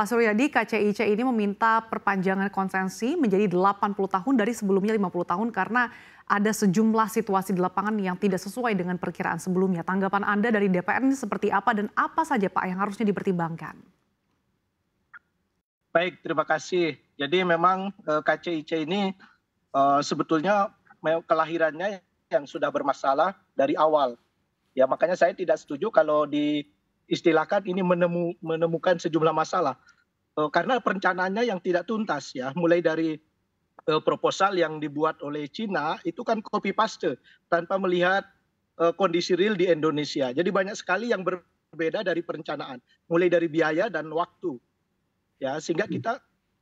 Pak Suryadi, KCIC ini meminta perpanjangan konsensi menjadi 80 tahun dari sebelumnya 50 tahun karena ada sejumlah situasi di lapangan yang tidak sesuai dengan perkiraan sebelumnya. Tanggapan Anda dari DPR ini seperti apa dan apa saja Pak yang harusnya dipertimbangkan? Baik, terima kasih. Jadi memang eh, KCIC ini eh, sebetulnya kelahirannya yang sudah bermasalah dari awal. Ya makanya saya tidak setuju kalau di istilahkan ini menemu, menemukan sejumlah masalah eh, karena perencanaannya yang tidak tuntas ya mulai dari eh, proposal yang dibuat oleh Cina itu kan copy paste tanpa melihat eh, kondisi real di Indonesia jadi banyak sekali yang berbeda dari perencanaan mulai dari biaya dan waktu ya sehingga hmm. kita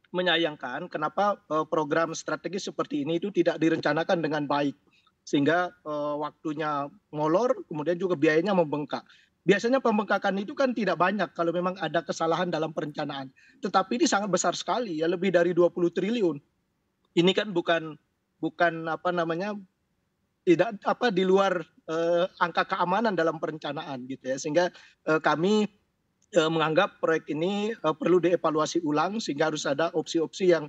menyayangkan kenapa program strategis seperti ini itu tidak direncanakan dengan baik sehingga waktunya molor kemudian juga biayanya membengkak Biasanya pembengkakan itu kan tidak banyak kalau memang ada kesalahan dalam perencanaan. Tetapi ini sangat besar sekali ya lebih dari 20 triliun. Ini kan bukan bukan apa namanya tidak apa di luar eh, angka keamanan dalam perencanaan gitu ya. Sehingga eh, kami eh, menganggap proyek ini eh, perlu dievaluasi ulang sehingga harus ada opsi-opsi yang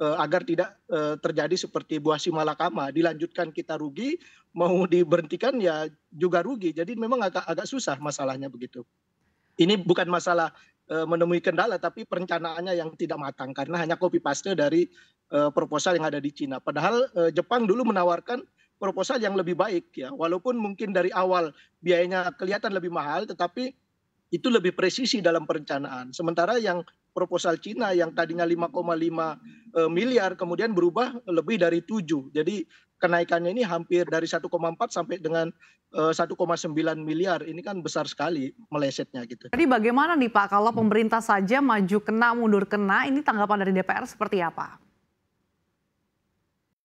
Eh, agar tidak eh, terjadi seperti buah simalakama dilanjutkan kita rugi mau diberhentikan ya juga rugi jadi memang agak agak susah masalahnya begitu ini bukan masalah eh, menemui kendala tapi perencanaannya yang tidak matang karena hanya copy paste dari proposal yang ada di Cina padahal Jepang dulu menawarkan proposal yang lebih baik ya walaupun mungkin dari awal biayanya kelihatan lebih mahal tetapi itu lebih presisi dalam perencanaan sementara yang proposal Cina yang tadinya 5,5 eh, miliar kemudian berubah lebih dari 7. Jadi kenaikannya ini hampir dari 1,4 sampai dengan 1,9 eh, miliar. Ini kan besar sekali melesetnya gitu. Jadi bagaimana nih Pak kalau pemerintah saja maju kena mundur kena ini tanggapan dari DPR seperti apa?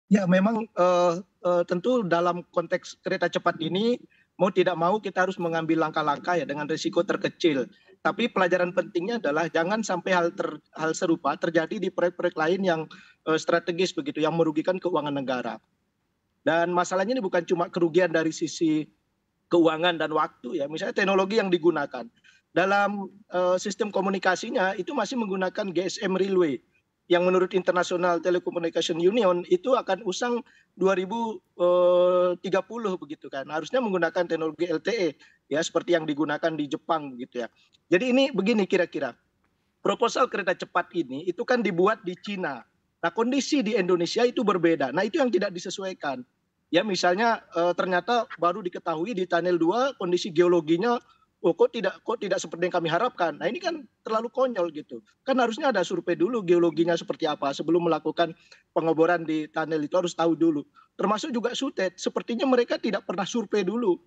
Ya memang uh, uh, tentu dalam konteks kereta cepat ini mau tidak mau kita harus mengambil langkah-langkah ya dengan risiko terkecil. Tapi pelajaran pentingnya adalah jangan sampai hal ter, hal serupa terjadi di proyek-proyek lain yang uh, strategis begitu yang merugikan keuangan negara. Dan masalahnya ini bukan cuma kerugian dari sisi keuangan dan waktu ya. Misalnya teknologi yang digunakan dalam uh, sistem komunikasinya itu masih menggunakan GSM Railway yang menurut International Telecommunication Union itu akan usang 2030 eh, begitu kan. Harusnya menggunakan teknologi LTE ya seperti yang digunakan di Jepang gitu ya. Jadi ini begini kira-kira. Proposal kereta cepat ini itu kan dibuat di Cina. Nah, kondisi di Indonesia itu berbeda. Nah, itu yang tidak disesuaikan. Ya, misalnya e, ternyata baru diketahui di Tunnel 2 kondisi geologinya oh kok tidak kok tidak seperti yang kami harapkan. Nah ini kan terlalu konyol gitu. Kan harusnya ada survei dulu geologinya seperti apa sebelum melakukan pengoboran di tunnel itu harus tahu dulu. Termasuk juga Sutet, sepertinya mereka tidak pernah survei dulu.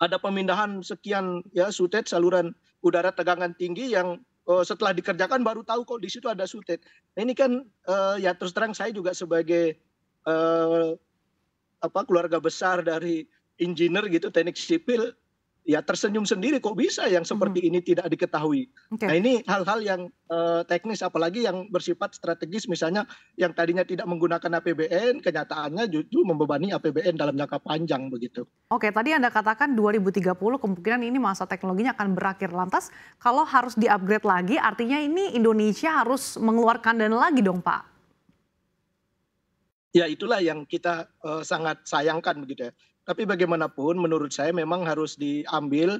Ada pemindahan sekian ya Sutet saluran udara tegangan tinggi yang oh, setelah dikerjakan baru tahu kok di situ ada Sutet. Nah, ini kan uh, ya terus terang saya juga sebagai uh, apa keluarga besar dari engineer gitu teknik sipil ya tersenyum sendiri kok bisa yang seperti hmm. ini tidak diketahui. Okay. Nah ini hal-hal yang uh, teknis apalagi yang bersifat strategis misalnya yang tadinya tidak menggunakan APBN kenyataannya justru membebani APBN dalam jangka panjang begitu. Oke okay, tadi Anda katakan 2030 kemungkinan ini masa teknologinya akan berakhir lantas kalau harus diupgrade lagi artinya ini Indonesia harus mengeluarkan dana lagi dong Pak. Ya itulah yang kita uh, sangat sayangkan begitu ya. Tapi bagaimanapun menurut saya memang harus diambil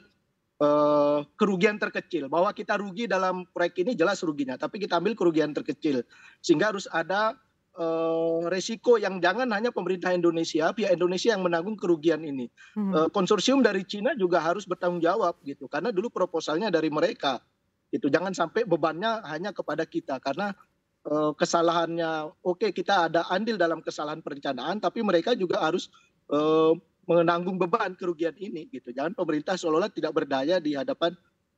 eh, kerugian terkecil. Bahwa kita rugi dalam proyek ini jelas ruginya, tapi kita ambil kerugian terkecil. Sehingga harus ada eh, resiko yang jangan hanya pemerintah Indonesia, pihak Indonesia yang menanggung kerugian ini. Hmm. Eh, konsorsium dari Cina juga harus bertanggung jawab gitu, karena dulu proposalnya dari mereka. Itu jangan sampai bebannya hanya kepada kita karena eh, kesalahannya oke okay, kita ada andil dalam kesalahan perencanaan tapi mereka juga harus uh, menanggung beban kerugian ini gitu. Jangan pemerintah seolah-olah tidak berdaya di hadapan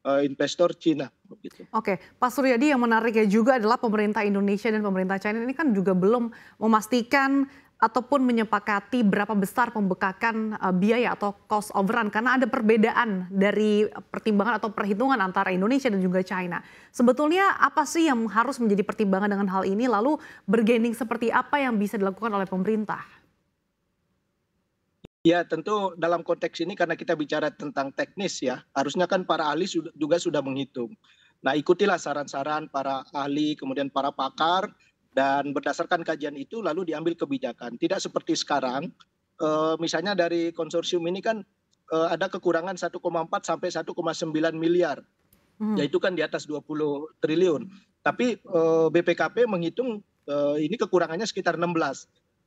eh, investor Cina. Gitu. Oke, Pak Suryadi yang menarik ya juga adalah pemerintah Indonesia dan pemerintah China ini kan juga belum memastikan ataupun menyepakati berapa besar pembekakan eh, biaya atau cost overrun karena ada perbedaan dari pertimbangan atau perhitungan antara Indonesia dan juga China. Sebetulnya apa sih yang harus menjadi pertimbangan dengan hal ini lalu bergening seperti apa yang bisa dilakukan oleh pemerintah? Ya tentu dalam konteks ini karena kita bicara tentang teknis ya, harusnya kan para ahli juga sudah menghitung. Nah ikutilah saran-saran para ahli, kemudian para pakar, dan berdasarkan kajian itu lalu diambil kebijakan. Tidak seperti sekarang, eh, misalnya dari konsorsium ini kan eh, ada kekurangan 1,4 sampai 1,9 miliar, hmm. yaitu kan di atas 20 triliun. Tapi eh, BPKP menghitung ini kekurangannya sekitar 16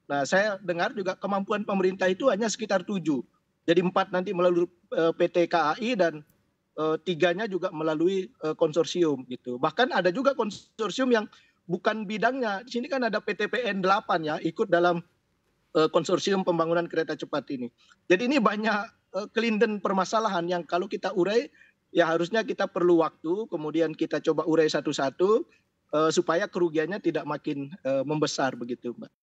Nah, saya dengar juga kemampuan pemerintah itu hanya sekitar tujuh. Jadi empat nanti melalui eh, PT KAI dan eh, tiganya juga melalui eh, konsorsium gitu. Bahkan ada juga konsorsium yang bukan bidangnya. Di sini kan ada PT PN 8 ya, ikut dalam konsorsium pembangunan kereta cepat ini. Jadi ini banyak kelinden permasalahan yang kalau kita urai ya harusnya kita perlu waktu, kemudian kita coba urai satu-satu supaya kerugiannya tidak makin membesar begitu, Mbak.